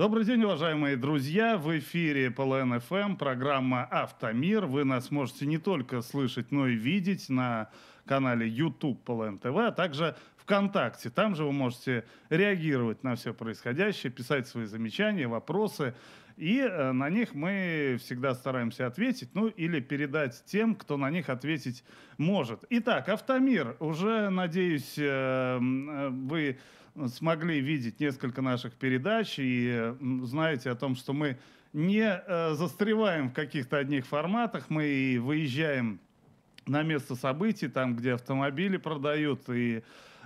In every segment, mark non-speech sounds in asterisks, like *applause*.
Добрый день, уважаемые друзья! В эфире ПЛН ФМ, программа «Автомир». Вы нас можете не только слышать, но и видеть на канале YouTube ПЛН ТВ, а также ВКонтакте. Там же вы можете реагировать на все происходящее, писать свои замечания, вопросы. И э, на них мы всегда стараемся ответить, ну или передать тем, кто на них ответить может. Итак, «Автомир». Уже, надеюсь, э, э, вы смогли видеть несколько наших передач и знаете о том, что мы не э, застреваем в каких-то одних форматах, мы и выезжаем на место событий, там, где автомобили продают, и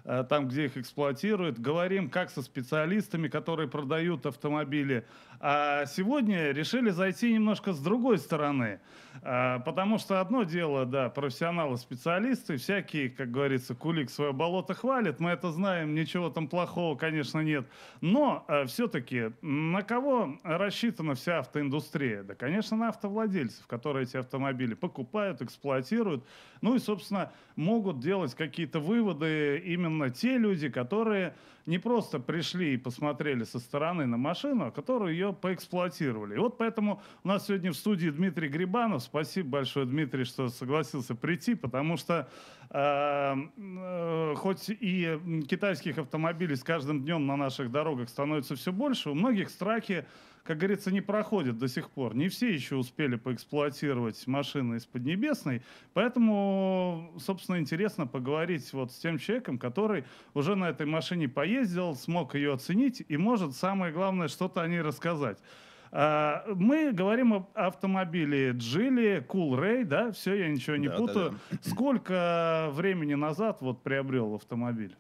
Э, там, где их эксплуатируют. Говорим, как со специалистами, которые продают автомобили. А сегодня решили зайти немножко с другой стороны. Э, потому что одно дело, да, профессионалы, специалисты, всякие, как говорится, кулик свое болото хвалит, мы это знаем, ничего там плохого, конечно, нет. Но э, все-таки на кого рассчитана вся автоиндустрия? Да, конечно, на автовладельцев, которые эти автомобили покупают, эксплуатируют, ну и, собственно, могут делать какие-то выводы именно именно те люди, которые не просто пришли и посмотрели со стороны на машину, а которые ее поэксплуатировали. И вот поэтому у нас сегодня в студии Дмитрий Грибанов. Спасибо большое, Дмитрий, что согласился прийти, потому что Э, э, хоть и китайских автомобилей с каждым днем на наших дорогах становится все больше, у многих страхи, как говорится, не проходят до сих пор. Не все еще успели поэксплуатировать машины из Поднебесной, поэтому, собственно, интересно поговорить вот с тем человеком, который уже на этой машине поездил, смог ее оценить и может, самое главное, что-то о ней рассказать. А, мы говорим об автомобиле Джили, Cool Ray, да? Все, я ничего не да, путаю. Да, да. Сколько времени назад вот приобрел автомобиль?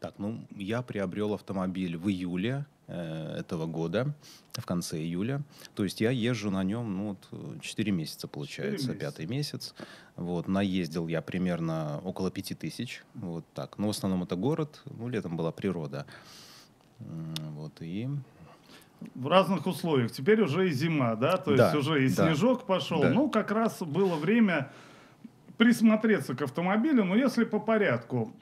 Так, ну, я приобрел автомобиль в июле э, этого года, в конце июля. То есть я езжу на нем, ну, вот 4 месяца, получается, 4 месяца. пятый месяц. Вот, наездил я примерно около тысяч, вот так. Но в основном это город, ну, летом была природа. Вот, и в разных условиях. Теперь уже и зима, да, то да, есть уже и да, снежок пошел. Да. Ну, как раз было время присмотреться к автомобилю, но если по порядку.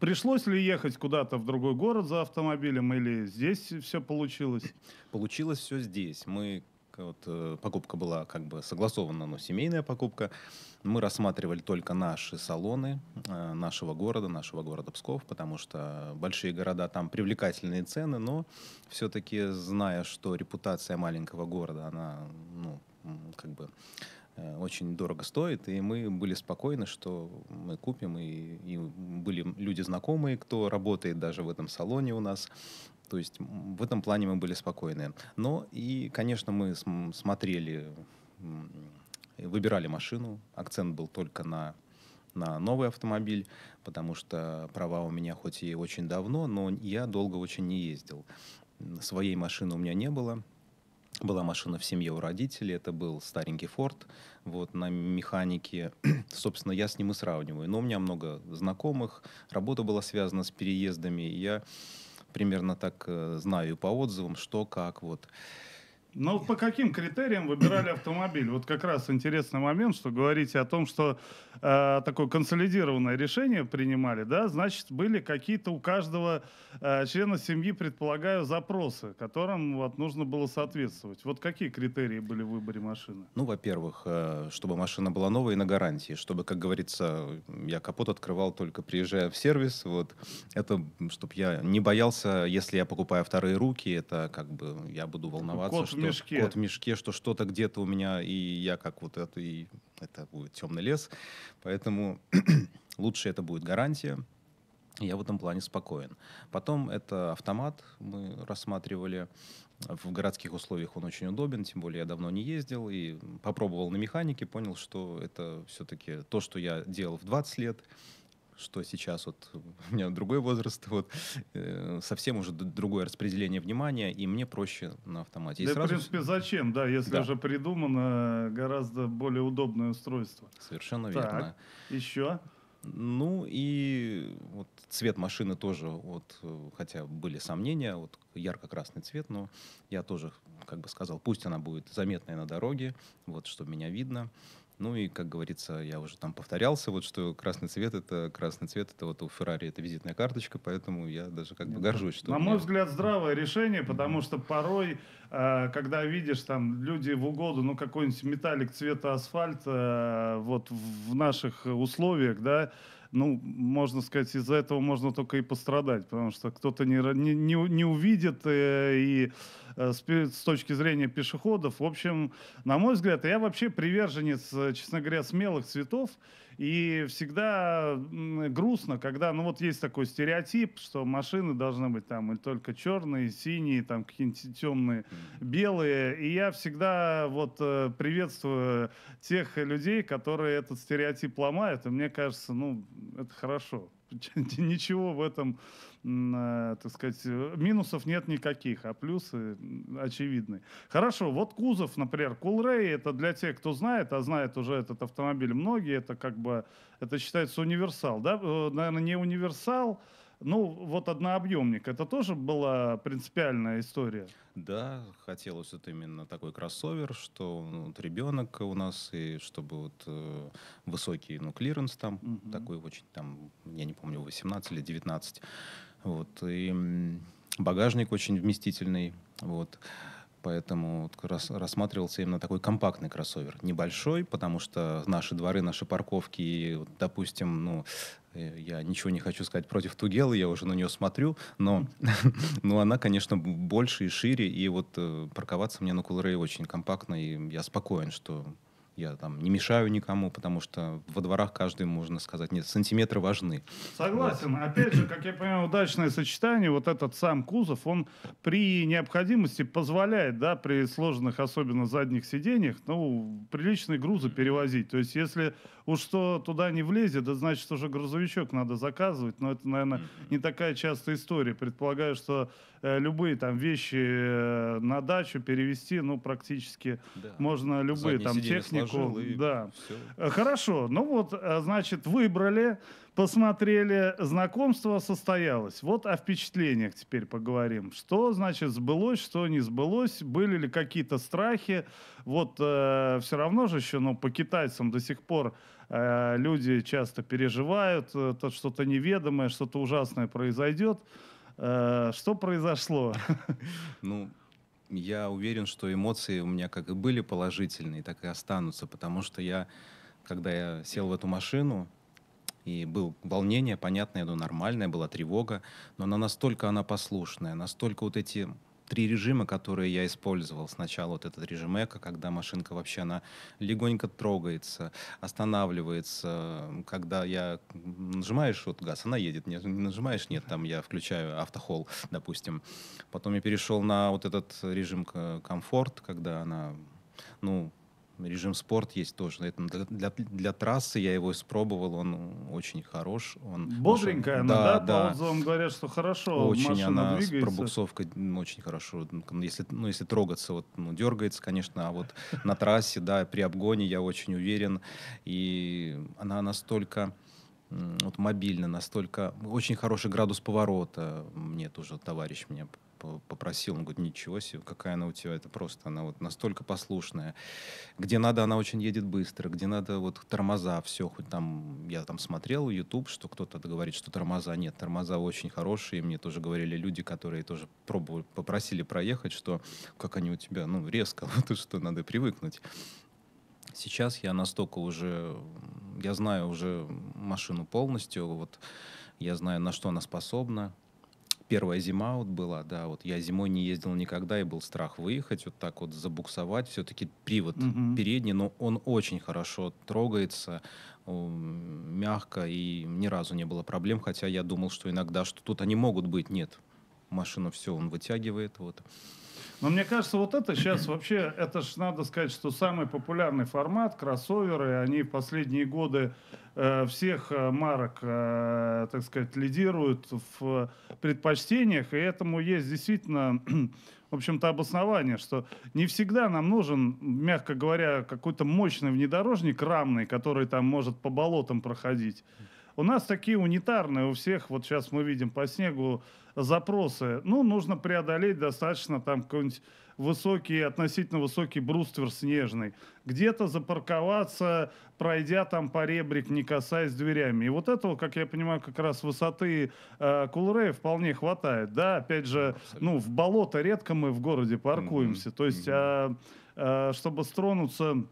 Пришлось ли ехать куда-то в другой город за автомобилем или здесь все получилось? Получилось все здесь. Мы вот, э, покупка была как бы согласована, но семейная покупка. Мы рассматривали только наши салоны э, нашего города, нашего города Псков, потому что большие города там привлекательные цены, но все-таки зная, что репутация маленького города, она ну, как бы Э, очень дорого стоит, и мы были спокойны, что мы купим, и, и были люди знакомые, кто работает даже в этом салоне у нас, то есть в этом плане мы были спокойны. Но и, конечно, мы смотрели, выбирали машину, акцент был только на на новый автомобиль, потому что права у меня хоть и очень давно, но я долго очень не ездил. Своей машины у меня не было, была машина в семье у родителей, это был старенький Форд, вот, на механике. *clears throat* Собственно, я с ним и сравниваю. Но у меня много знакомых, работа была связана с переездами, и я примерно так э, знаю по отзывам, что, как, вот. Но ну, по каким критериям выбирали автомобиль? Вот как раз интересный момент, что говорите о том, что э, такое консолидированное решение принимали, да, значит, были какие-то у каждого э, члена семьи, предполагаю, запросы, которым вот нужно было соответствовать. Вот какие критерии были в выборе машины? Ну, во-первых, э, чтобы машина была новая и на гарантии, чтобы, как говорится, я капот открывал только приезжая в сервис, вот, это, чтобы я не боялся, если я покупаю вторые руки, это как бы я буду волноваться, Кот что мешке. Кот в мешке, что что-то где-то у меня, и я как вот это, и это будет темный лес. Поэтому *clears throat* лучше это будет гарантия. Я в этом плане спокоен. Потом это автомат мы рассматривали. В городских условиях он очень удобен, тем более я давно не ездил и попробовал на механике, понял, что это все-таки то, что я делал в 20 лет, что сейчас вот *laughs* у меня другой возраст, вот э, совсем уже другое распределение внимания, и мне проще на автомате. Да, сразу... в принципе, зачем, да, если да. уже придумано гораздо более удобное устройство. Совершенно так, верно. Еще. Ну и вот цвет машины тоже, вот, э, хотя были сомнения, вот ярко-красный цвет, но я тоже, как бы сказал, пусть она будет заметная на дороге, вот, чтобы меня видно. Ну и, как говорится, я уже там повторялся, вот что красный цвет это красный цвет, это вот у Феррари это визитная карточка, поэтому я даже как бы горжусь. Что На меня... мой взгляд, здравое решение, потому что порой, э, когда видишь там люди в угоду, ну какой-нибудь металлик цвета асфальта, э, вот в наших условиях, да, ну, можно сказать, из-за этого можно только и пострадать, потому что кто-то не, не, не, увидит, э, и, и э, с, с точки зрения пешеходов, в общем, на мой взгляд, я вообще приверженец, э, честно говоря, смелых цветов, и всегда грустно, когда, ну вот есть такой стереотип, что машины должны быть там и только черные, синие, там какие-нибудь темные, белые. И я всегда вот э, приветствую тех людей, которые этот стереотип ломают. И мне кажется, ну это хорошо. *laughs* ничего в этом, э, так сказать, минусов нет никаких, а плюсы очевидны. Хорошо, вот кузов, например, Кулрей, это для тех, кто знает, а знает уже этот автомобиль многие, это как бы, это считается универсал, да? Э, Наверное, не универсал, ну, вот однообъемник, это тоже была принципиальная история. Да, хотелось вот именно такой кроссовер, что вот ребенок у нас, и чтобы вот э, высокий, ну, клиренс там, угу. такой очень там, я не помню, 18 или 19. Вот, и багажник очень вместительный, вот поэтому рассматривался именно такой компактный кроссовер. Небольшой, потому что наши дворы, наши парковки, и, допустим, ну, э, я ничего не хочу сказать против Тугелы, я уже на нее смотрю, но, *laughs* но она, конечно, больше и шире, и вот э, парковаться мне на Кулрей очень компактно, и я спокоен, что я там не мешаю никому, потому что во дворах каждый, можно сказать, нет, сантиметры важны. Согласен. Вот. Опять же, *clears throat* как я понимаю, удачное сочетание, вот этот сам кузов, он при необходимости позволяет, да, при сложенных особенно задних сиденьях, ну, приличные грузы перевозить. То есть, если уж что туда не влезет, да значит уже грузовичок надо заказывать. Но это, наверное, mm-hmm. не такая частая история. Предполагаю, что э, любые там вещи э, на дачу перевести, ну, практически да. можно любые Задние там технику. Да. Все. Э, хорошо. Ну вот, э, значит, выбрали посмотрели, знакомство состоялось. Вот о впечатлениях теперь поговорим. Что значит сбылось, что не сбылось, были ли какие-то страхи. Вот э, все равно же еще, ну, по китайцам до сих пор э, люди часто переживают, э, что-то неведомое, что-то ужасное произойдет. Э, что произошло? Ну, я уверен, что эмоции у меня как и были положительные, так и останутся, потому что я, когда я сел в эту машину, и было волнение, понятно, я нормальное, была тревога, но она настолько она послушная, настолько вот эти три режима, которые я использовал. Сначала вот этот режим эко, когда машинка вообще она легонько трогается, останавливается. Когда я нажимаешь вот газ, она едет. Не, не нажимаешь, нет, там я включаю автохол, допустим. Потом я перешел на вот этот режим комфорт, когда она ну, Режим спорт есть тоже. Для, для, для трассы я его испробовал, он очень хорош. Он, Бодренькая она, да, да, да. по говорят, что хорошо Очень она двигается. с пробуксовкой очень хорошо. Если, ну, если трогаться, вот, ну, дергается, конечно, а вот *laughs* на трассе, да, при обгоне я очень уверен. И она настолько вот мобильно, настолько очень хороший градус поворота. Мне тоже товарищ мне попросил, он говорит, ничего себе, какая она у тебя, это просто, она вот настолько послушная. Где надо, она очень едет быстро, где надо, вот тормоза, все, хоть там, я там смотрел YouTube, что кто-то говорит, что тормоза нет, тормоза очень хорошие, мне тоже говорили люди, которые тоже пробовали, попросили проехать, что как они у тебя, ну, резко, *laughs* вот что надо привыкнуть. Сейчас я настолько уже, я знаю уже машину полностью, вот я знаю, на что она способна, первая зима вот была, да, вот я зимой не ездил никогда, и был страх выехать, вот так вот забуксовать. Все-таки привод угу. передний, но он очень хорошо трогается, мягко, и ни разу не было проблем, хотя я думал, что иногда что тут они могут быть, нет. Машина все, он вытягивает, вот. Но мне кажется, вот это сейчас *clears throat* вообще, это же надо сказать, что самый популярный формат, кроссоверы, они в последние годы э, всех э, марок, э, так сказать, лидируют в предпочтениях, и этому есть действительно, *clears throat* в общем-то, обоснование, что не всегда нам нужен, мягко говоря, какой-то мощный внедорожник рамный, который там может по болотам проходить. У нас такие унитарные, у всех, вот сейчас мы видим по снегу, запросы. Ну, нужно преодолеть достаточно там какой-нибудь высокий, относительно высокий бруствер снежный. Где-то запарковаться, пройдя там по ребрик, не касаясь дверями. И вот этого, как я понимаю, как раз высоты э, Кулрея вполне хватает. Да, опять же, Абсолютно. ну, в болото редко мы в городе паркуемся. Mm-hmm. То есть, mm-hmm. а, а, чтобы стронуться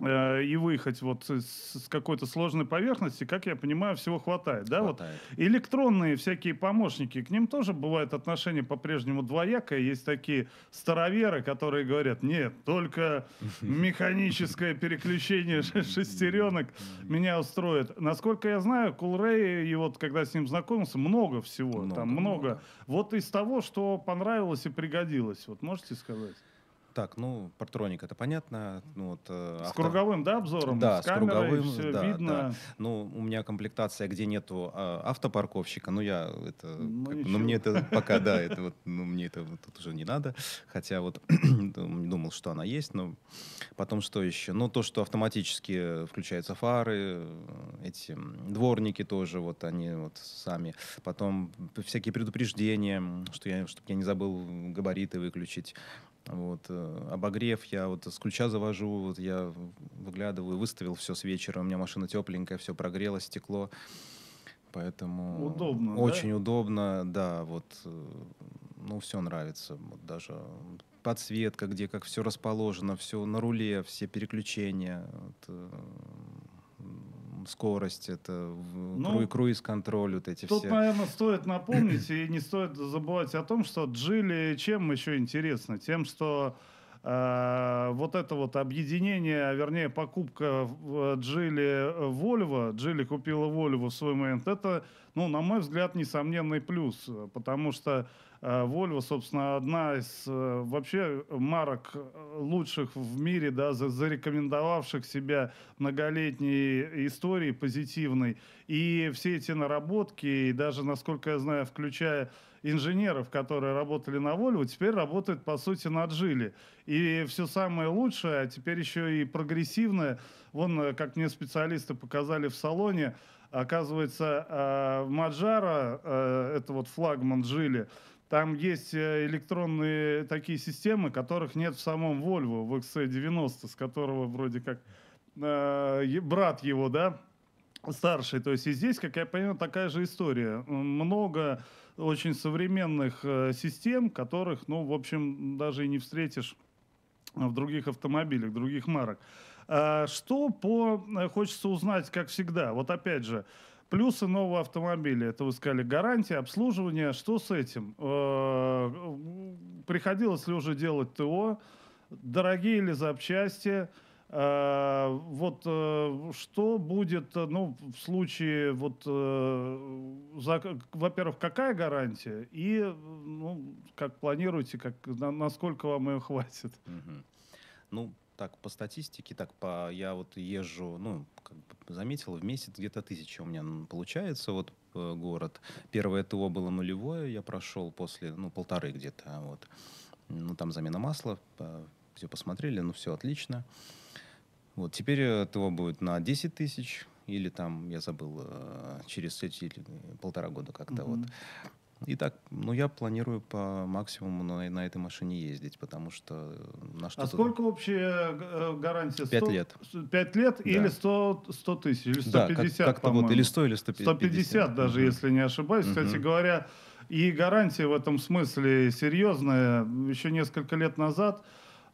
Э, и выехать вот с какой-то сложной поверхности, как я понимаю, всего хватает, да? Хватает. Вот электронные всякие помощники, к ним тоже бывает отношение по-прежнему двоякое. Есть такие староверы, которые говорят, нет, только механическое переключение шестеренок меня устроит. Насколько я знаю, Кулрей, и вот когда с ним знакомился, много всего, много, там много. много. Вот из того, что понравилось и пригодилось, вот можете сказать? Так, ну, портроник это понятно. Ну, вот, э, автор... С круговым, да, обзором? Да, с, с круговым, все да, видно. Да. Ну, у меня комплектация, где нету э, автопарковщика, ну, я это... Ну, как, ну мне это *laughs* пока, да, это вот, ну, мне это вот, тут уже не надо. Хотя вот *clears throat* думал, что она есть, но потом что еще? Ну, то, что автоматически включаются фары, эти дворники тоже, вот они вот сами. Потом всякие предупреждения, что я, чтобы я не забыл габариты выключить. Вот, э, обогрев я вот с ключа завожу, вот я выглядываю, выставил все с вечера, у меня машина тепленькая, все прогрело, стекло. Поэтому удобно, очень да? удобно, да, вот, э, ну, все нравится, вот даже подсветка, где как все расположено, все на руле, все переключения. Вот, э, скорость, это ну, кру- круиз-контроль, вот эти тут, все. Тут, наверное, стоит *coughs* напомнить и не стоит забывать о том, что Джили чем еще интересно? Тем, что э, вот это вот объединение, а вернее покупка Джили Volvo, Джили купила Volvo в свой момент, это, ну, на мой взгляд, несомненный плюс, потому что э, Volvo, собственно, одна из э, вообще марок э, лучших в мире, да, зарекомендовавших себя многолетней истории позитивной. И все эти наработки, и даже, насколько я знаю, включая инженеров, которые работали на Volvo, теперь работают, по сути, на Джили. И все самое лучшее, а теперь еще и прогрессивное, вон, э, как мне специалисты показали в салоне, оказывается, э, Маджара, э, это вот флагман Джили, там есть э, электронные такие системы, которых нет в самом Volvo, в XC90, с которого вроде как э, брат его, да, старший. То есть и здесь, как я понимаю, такая же история. Много очень современных э, систем, которых, ну, в общем, даже и не встретишь в других автомобилях, других марок. А что по... Э, хочется узнать, как всегда. Вот опять же, Плюсы нового автомобиля. Это вы сказали гарантия, обслуживание. Что с этим? Э, приходилось ли уже делать ТО? Дорогие ли запчасти? Э, вот э, что будет, ну, в случае, вот, во-первых, какая гарантия и, ну, как планируете, как, насколько вам ее хватит? Угу. Ну, так по статистике, так по я вот езжу, ну, как бы заметил, в месяц где-то тысяча у меня получается вот э, город. Первое ТО было нулевое, я прошел после, ну, полторы где-то, а вот. Ну, там замена масла, все посмотрели, ну, все отлично. Вот, теперь э, ТО будет на 10 тысяч, или там, я забыл, э, через эти полтора года как-то mm-hmm. вот. И так, ну, я планирую по максимуму на, на этой машине ездить, потому что э, на что А сколько общая э, э, гарантия? Пять лет. Пять лет да. или сто сто тысяч, или сто пятьдесят, да, как, как вот, или сто или Сто пятьдесят, даже, угу. если не ошибаюсь. Угу. Кстати говоря, и гарантия в этом смысле серьезная. Еще несколько лет назад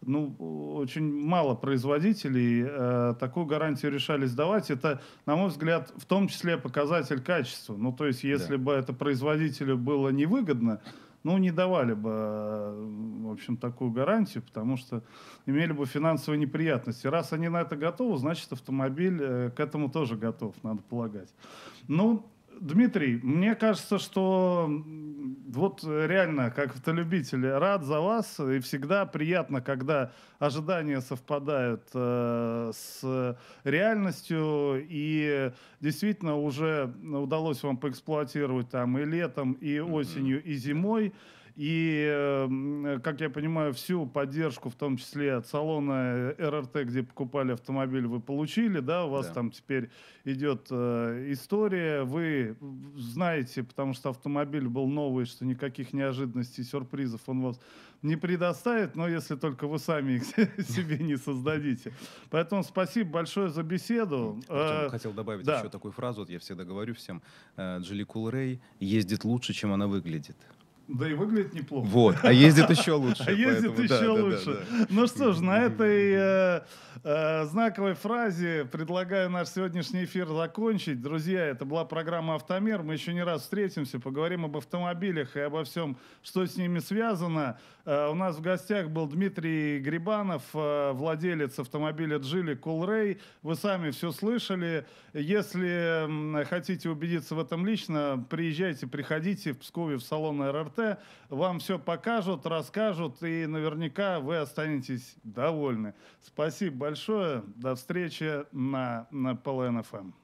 ну, очень мало производителей э, такую гарантию решались давать. Это, на мой взгляд, в том числе показатель качества. Ну, то есть, если да. бы это производителю было невыгодно, ну, не давали бы, э, в общем, такую гарантию, потому что имели бы финансовые неприятности. Раз они на это готовы, значит, автомобиль э, к этому тоже готов, надо полагать. Ну, Дмитрий, мне кажется, что вот реально, как автолюбитель, рад за вас. И всегда приятно, когда ожидания совпадают э, с реальностью. И действительно уже удалось вам поэксплуатировать там и летом, и осенью, и зимой. И, эм, как я понимаю, всю поддержку, в том числе от салона РРТ, где покупали автомобиль, вы получили, да, у вас да. там теперь идет э, история, вы знаете, потому что автомобиль был новый, что никаких неожиданностей, сюрпризов он вас не предоставит, но если только вы сами их *laughs* себе не создадите. Поэтому спасибо большое за беседу. Э, хотел добавить еще такую фразу, вот я всегда говорю всем, э, Джилли Кулрей ездит лучше, чем она выглядит. Да и выглядит неплохо. Вот, а ездит еще лучше. *laughs* А ездит еще лучше. Ну что ж, на этой *laughs* э, э, знаковой фразе предлагаю наш сегодняшний эфир закончить. Друзья, это была программа «Автомер». Мы еще не раз встретимся, поговорим об автомобилях и обо всем, что с ними связано. Э, у нас в гостях был Дмитрий Грибанов, владелец автомобиля «Джили Кулрей». Вы сами все слышали. Если хотите убедиться в этом лично, приезжайте, приходите в Пскове в салон РРТ ОРТ, вам все покажут, расскажут, и наверняка вы останетесь довольны. Спасибо большое. До встречи на, на ПЛНФМ.